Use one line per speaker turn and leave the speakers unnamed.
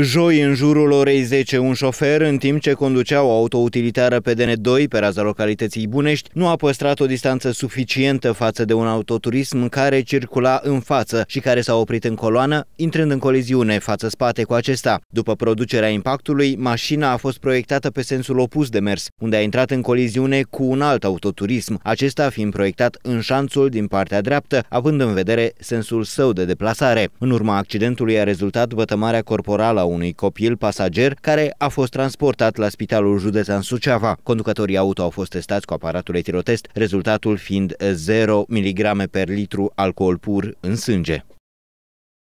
Joi, în jurul orei 10, un șofer, în timp ce conducea o autoutilitară pe DN2 pe raza localității Bunești, nu a păstrat o distanță suficientă față de un autoturism care circula în față și care s-a oprit în coloană, intrând în coliziune față-spate cu acesta. După producerea impactului, mașina a fost proiectată pe sensul opus de mers, unde a intrat în coliziune cu un alt autoturism, acesta fiind proiectat în șanțul din partea dreaptă, având în vedere sensul său de deplasare. În urma accidentului a rezultat vătămarea corporală unui copil pasager care a fost transportat la spitalul județean Suceava. Conducătorii auto au fost testați cu aparatul etilotest, rezultatul fiind 0 mg per litru alcool pur în sânge.